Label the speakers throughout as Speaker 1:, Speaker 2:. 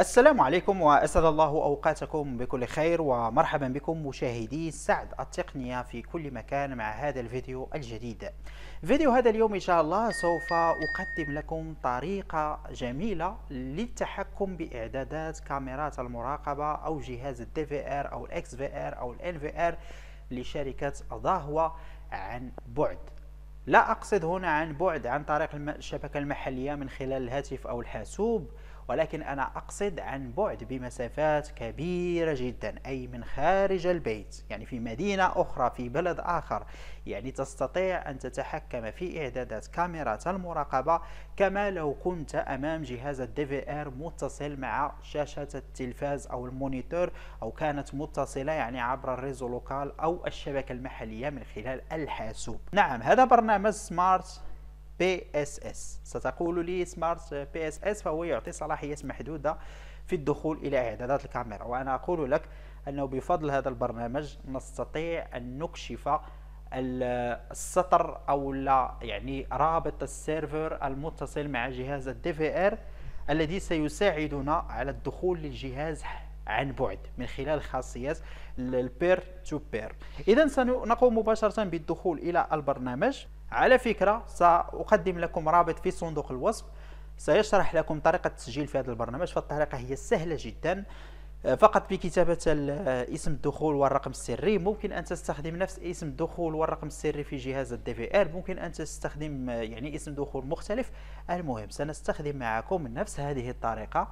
Speaker 1: السلام عليكم وأسعد الله أوقاتكم بكل خير ومرحبا بكم مشاهدي سعد التقنية في كل مكان مع هذا الفيديو الجديد فيديو هذا اليوم إن شاء الله سوف أقدم لكم طريقة جميلة للتحكم بإعدادات كاميرات المراقبة أو جهاز الدي في ار أو الاكس في ار أو في ار لشركة ضهوة عن بعد لا أقصد هنا عن بعد عن طريق الشبكة المحلية من خلال الهاتف أو الحاسوب ولكن أنا أقصد عن بعد بمسافات كبيرة جدا أي من خارج البيت يعني في مدينة أخرى في بلد آخر يعني تستطيع أن تتحكم في إعدادات كاميرا المراقبة كما لو كنت أمام جهاز الدي في آر متصل مع شاشة التلفاز أو المونيتور أو كانت متصلة يعني عبر الريزو لوكال أو الشبكة المحلية من خلال الحاسوب نعم هذا برنامج سمارت بي اس اس ستقول لي سمارت بي اس اس فهو يعطي صلاحيات محدودة في الدخول إلى إعدادات الكاميرا وأنا أقول لك أنه بفضل هذا البرنامج نستطيع أن نكشف السطر أو لا يعني رابط السيرفر المتصل مع جهاز الدي في ار الذي سيساعدنا على الدخول للجهاز عن بعد من خلال خاصية البير تو بير إذا سنقوم مباشرة بالدخول إلى البرنامج على فكرة سأقدم لكم رابط في صندوق الوصف سيشرح لكم طريقة التسجيل في هذا البرنامج فالطريقة هي سهلة جدا فقط بكتابة اسم الدخول والرقم السري ممكن أن تستخدم نفس اسم الدخول والرقم السري في جهاز الدي في ار ممكن أن تستخدم يعني اسم دخول مختلف المهم سنستخدم معكم نفس هذه الطريقة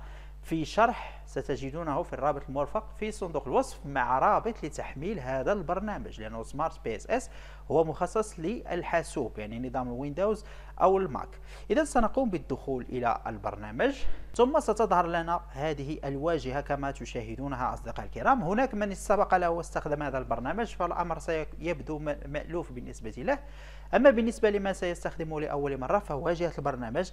Speaker 1: في شرح ستجدونه في الرابط المرفق في صندوق الوصف مع رابط لتحميل هذا البرنامج لأنه سمارت بي اس اس هو مخصص للحاسوب يعني نظام الويندوز أو الماك إذا سنقوم بالدخول إلى البرنامج ثم ستظهر لنا هذه الواجهة كما تشاهدونها أصدقائي الكرام هناك من سبق له واستخدم هذا البرنامج فالأمر سيبدو مألوف بالنسبة له أما بالنسبة لمن سيستخدمه لأول مرة فواجهة البرنامج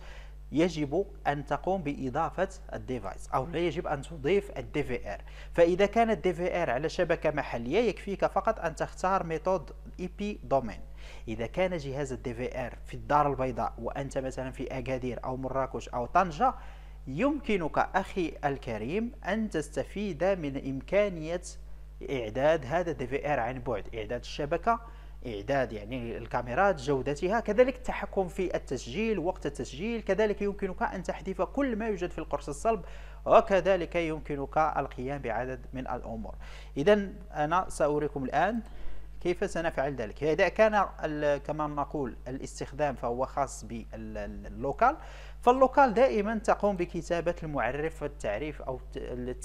Speaker 1: يجب أن تقوم بإضافة الديفايس الباحث أو يجب أن تضيف الدي في ار فإذا كان الدي في ار على شبكة محلية يكفيك فقط أن تختار ميثود اي بي دومين إذا كان جهاز الدي في ار في الدار البيضاء وأنت مثلا في أكادير أو مراكش أو طنجة يمكنك أخي الكريم أن تستفيد من إمكانية إعداد هذا الدي في ار عن بعد إعداد الشبكة إعداد يعني الكاميرات جودتها كذلك التحكم في التسجيل وقت التسجيل كذلك يمكنك أن تحذف كل ما يوجد في القرص الصلب وكذلك يمكنك القيام بعدد من الأمور إذا أنا سأريكم الآن كيف سنفعل ذلك إذا كان كما نقول الاستخدام فهو خاص باللوكال فاللوكال دائما تقوم بكتابة المعرف التعريف أو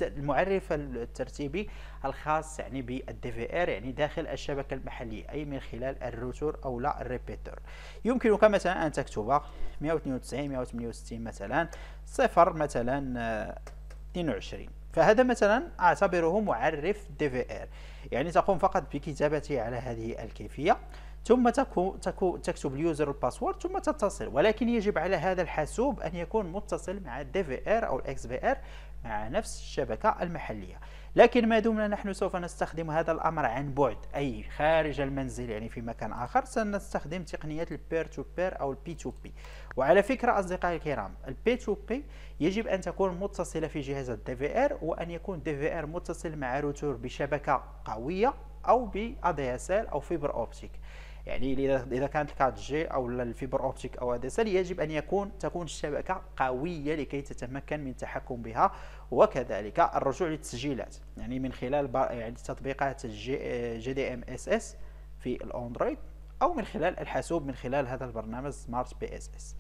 Speaker 1: المعرف الترتيبي الخاص يعني بالدي في ار يعني داخل الشبكة المحلية أي من خلال الروتور أو لا الريبيتور يمكنك مثلا أن تكتب 192 168 مثلا صفر مثلا 22 آه، فهذا مثلا أعتبره معرف دي في ار يعني تقوم فقط بكتابته على هذه الكيفية ثم تكتب اليوزر الباسورد ثم تتصل ولكن يجب على هذا الحاسوب ان يكون متصل مع الدي في ار او الاكس في ار مع نفس الشبكه المحليه لكن ما دمنا نحن سوف نستخدم هذا الامر عن بعد اي خارج المنزل يعني في مكان اخر سنستخدم تقنيه البير تو بير او البي تو بي وعلى فكره اصدقائي الكرام البي تو بي يجب ان تكون متصله في جهاز الدي في ار وان يكون دي في ار متصل مع روتور بشبكه قويه او ب ال او فيبر اوبتيك يعني اذا كانت الكارت جي او الفيبر اوبتيك او ادسل يجب ان يكون تكون الشبكه قويه لكي تتمكن من التحكم بها وكذلك الرجوع للتسجيلات يعني من خلال يعني تطبيقات جي, جي دي ام اس اس في الاندرويد او من خلال الحاسوب من خلال هذا البرنامج سمارت بي اس اس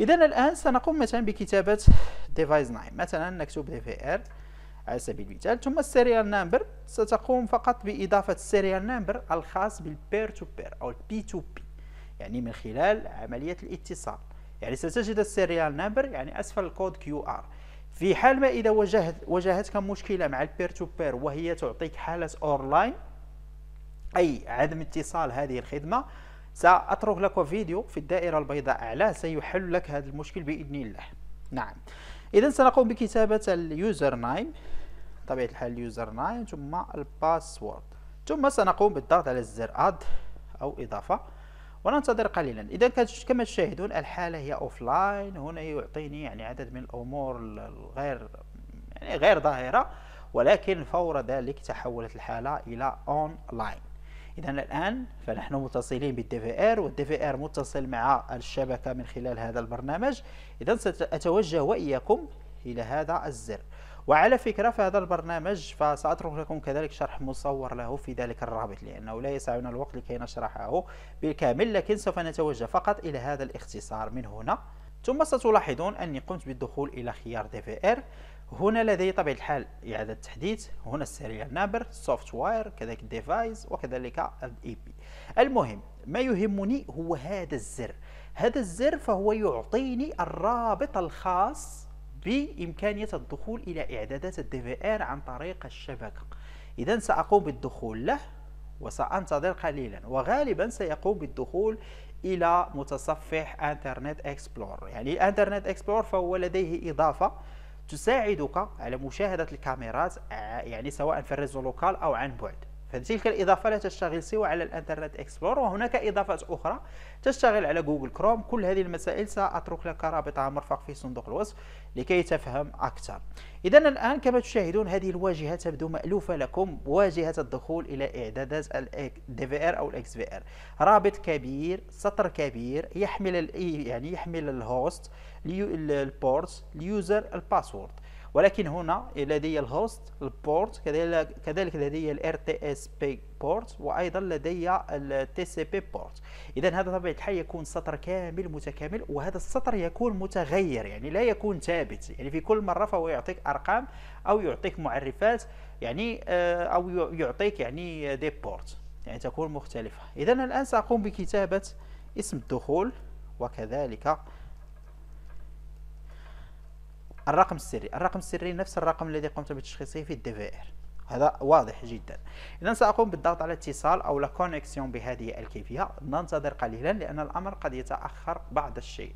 Speaker 1: اذا الان سنقوم مثلا بكتابه ديفايس 9 مثلا نكتب دي في ار على سبيل المثال ثم السيريال نمبر ستقوم فقط بإضافة السيريال نمبر الخاص بالبير تو بير أو البي تو بي يعني من خلال عملية الاتصال يعني ستجد السيريال نمبر يعني أسفل الكود كيو آر في حال ما إذا واجهت واجهتك مشكلة مع البير تو بير وهي تعطيك حالة أونلاين أي عدم اتصال هذه الخدمة سأترك لك فيديو في الدائرة البيضاء أعلاه سيحل لك هذا المشكل بإذن الله نعم إذا سنقوم بكتابة اليوزر نايم بطبيعة الحال اليوزر نايم ثم الباسورد ثم سنقوم بالضغط على الزر اد او اضافة وننتظر قليلا اذا كما تشاهدون الحالة هي اوف لاين هنا يعطيني يعني عدد من الامور الغير يعني غير ظاهرة ولكن فور ذلك تحولت الحالة الى اون لاين اذا الان فنحن متصلين بالدي في ار والدي في ار متصل مع الشبكة من خلال هذا البرنامج اذا ساتوجه واياكم الى هذا الزر وعلى فكرة في هذا البرنامج فسأترك لكم كذلك شرح مصور له في ذلك الرابط لأنه لا يسعنا الوقت لكي نشرحه بالكامل لكن سوف نتوجه فقط إلى هذا الاختصار من هنا ثم ستلاحظون أني قمت بالدخول إلى خيار دي في ار هنا لدي طبيعة الحال إعادة تحديث هنا السيريال نمبر سوفت وير كذلك ديفايس وكذلك الاي بي المهم ما يهمني هو هذا الزر هذا الزر فهو يعطيني الرابط الخاص بإمكانية الدخول إلى إعدادات ال DVR عن طريق الشبكة إذا سأقوم بالدخول له وسأنتظر قليلا وغالبا سيقوم بالدخول إلى متصفح انترنت اكسبلور يعني انترنت اكسبلور فهو لديه إضافة تساعدك على مشاهدة الكاميرات آه، يعني سواء في الريزو لوكال أو عن بعد فتلك الإضافة لا تشتغل سوى على الانترنت اكسبلور وهناك إضافات أخرى تشتغل على جوجل كروم كل هذه المسائل سأترك لك رابطها مرفق في صندوق الوصف لكي تفهم أكثر إذا الآن كما تشاهدون هذه الواجهة تبدو مألوفة لكم واجهة الدخول إلى إعدادات الدي في ار أو الاكس في ار رابط كبير سطر كبير يحمل يعني يحمل الهوست البورت اليوزر الباسورد ولكن هنا لدي الهوست البورت كذلك لدي ال RTSP بورت وايضا لدي ال TCP بورت اذا هذا طبيعه الحال يكون سطر كامل متكامل وهذا السطر يكون متغير يعني لا يكون ثابت يعني في كل مره فهو يعطيك ارقام او يعطيك معرفات يعني آه، او يعطيك يعني دي بورت يعني تكون مختلفه اذا الان ساقوم بكتابه اسم الدخول وكذلك الرقم السري الرقم السري نفس الرقم الذي قمت بتشخيصه في الدفائر هذا واضح جدا اذا ساقوم بالضغط على اتصال او لا كونيكسيون بهذه الكيفيه ننتظر قليلا لان الامر قد يتاخر بعض الشيء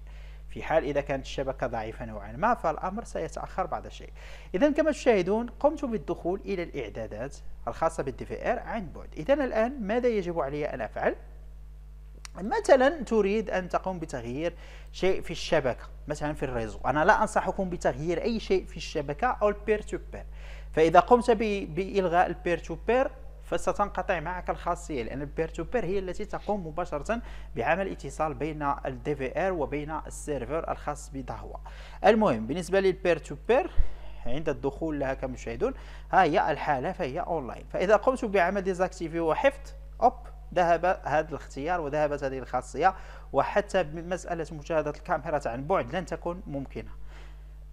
Speaker 1: في حال إذا كانت الشبكة ضعيفة نوعا ما فالأمر سيتأخر بعض الشيء إذا كما تشاهدون قمت بالدخول إلى الإعدادات الخاصة بالدي في آر عن بعد إذا الآن ماذا يجب علي أن أفعل؟ مثلا تريد أن تقوم بتغيير شيء في الشبكة مثلا في الريزو أنا لا أنصحكم بتغيير أي شيء في الشبكة أو البير تو بير فإذا قمت بإلغاء البير تو بير فستنقطع معك الخاصيه لان البير تو بير هي التي تقوم مباشره بعمل اتصال بين الدي في ار وبين السيرفر الخاص بدهوه المهم بالنسبه للبير تو بير عند الدخول لها كمشاهدون ها هي الحاله فهي اونلاين فاذا قمت بعمل ديزاكتيفي وحفظ اوب ذهب هذا الاختيار وذهبت هذه الخاصية وحتى بمسألة مشاهدة الكاميرا عن بعد لن تكون ممكنة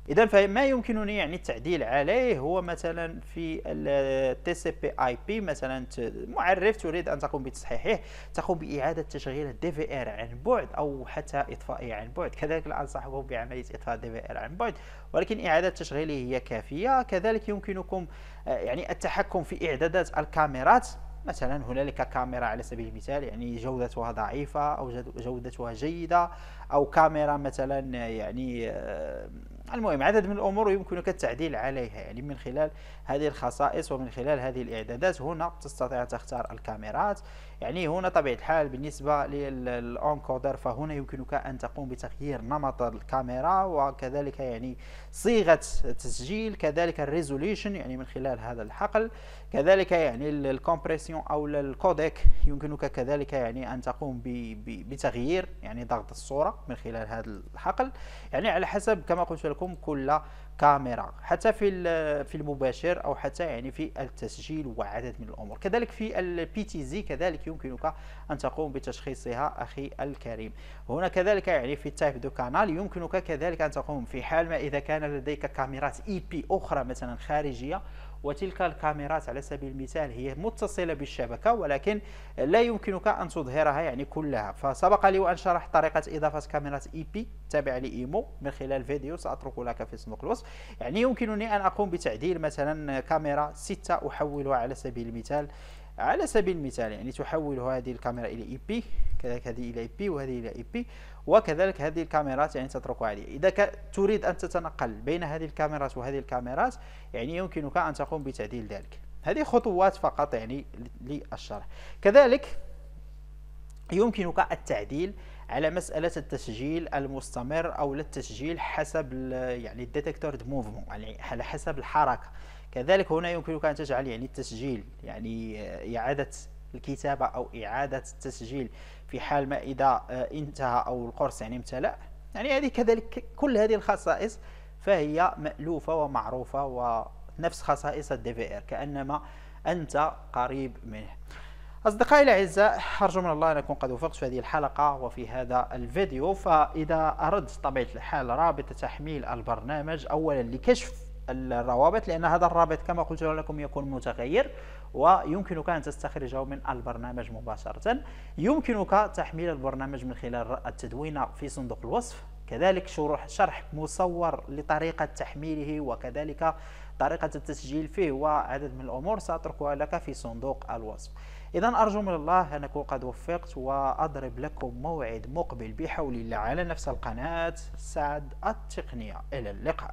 Speaker 1: اذا فما يمكنني يعني التعديل عليه هو مثلا في الـ TCP/IP مثلا معرف تريد ان تقوم بتصحيحه تقوم باعاده تشغيل الدي في ار عن بعد او حتى اطفائه عن بعد كذلك لا انصحكم بعمليه اطفاء الدي في ار عن بعد ولكن اعاده تشغيله هي كافيه كذلك يمكنكم آه، يعني التحكم في اعدادات الكاميرات مثلا هنالك كاميرا على سبيل المثال يعني جودتها ضعيفة أو جودتها جيدة أو كاميرا مثلا يعني آه، المهم عدد من الامور يمكنك التعديل عليها يعني من خلال هذه الخصائص ومن خلال هذه الاعدادات هنا تستطيع تختار الكاميرات يعني هنا طبيعه الحال بالنسبه للانكودر فهنا يمكنك ان تقوم بتغيير نمط الكاميرا وكذلك يعني صيغه التسجيل كذلك الريزوليشن يعني من خلال هذا الحقل كذلك يعني الكومبريسيون او الكوديك يمكنك كذلك يعني ان تقوم بتغيير يعني ضغط الصوره من خلال هذا الحقل يعني على حسب كما قلت لكم لكم كل كاميرا حتى في في المباشر او حتى يعني في التسجيل وعدد من الامور كذلك في البي تي زي كذلك يمكنك ان تقوم بتشخيصها اخي الكريم هنا كذلك يعني في التايب دو كانال يمكنك كذلك ان تقوم في حال ما اذا كان لديك كاميرات اي e بي اخرى مثلا خارجيه وتلك الكاميرات على سبيل المثال هي متصلة بالشبكة ولكن لا يمكنك أن تظهرها يعني كلها فسبق لي وأن شرحت طريقة إضافة كاميرات إي e بي تابع لي ايمو من خلال فيديو سأترك لك في صندوق الوصف يعني يمكنني أن أقوم بتعديل مثلا كاميرا 6 أحولها على سبيل المثال على سبيل المثال يعني تحول هذه الكاميرا إلى إي بي كذلك هذه إلى إي بي وهذه إلى إي بي وكذلك هذه الكاميرات يعني تتركها عليه إذا تريد أن تتنقل بين هذه الكاميرات وهذه الكاميرات يعني يمكنك أن تقوم بتعديل ذلك هذه خطوات فقط يعني للشرح كذلك يمكنك التعديل على مساله التسجيل المستمر او للتسجيل حسب يعني الديتكتور موفمون يعني على حسب الحركه كذلك هنا يمكنك ان تجعل يعني التسجيل يعني اعاده الكتابه او اعاده التسجيل في حال ما اذا آه، انتهى او القرص يعني امتلأ يعني هذه كذلك كل هذه الخصائص فهي مألوفة ومعروفة ونفس خصائص الدي في ار كأنما أنت قريب منه أصدقائي الأعزاء أرجو من الله أن أكون قد وفقت في هذه الحلقة وفي هذا الفيديو فإذا أردت طبيعة الحال رابط تحميل البرنامج أولا لكشف الروابط لأن هذا الرابط كما قلت لكم يكون متغير ويمكنك أن تستخرجه من البرنامج مباشرة يمكنك تحميل البرنامج من خلال التدوينة في صندوق الوصف كذلك شرح مصور لطريقة تحميله وكذلك طريقة التسجيل فيه وعدد من الأمور سأتركها لك في صندوق الوصف إذا أرجو من الله أن أكون قد وفقت وأضرب لكم موعد مقبل بحول الله على نفس القناة سعد التقنية إلى اللقاء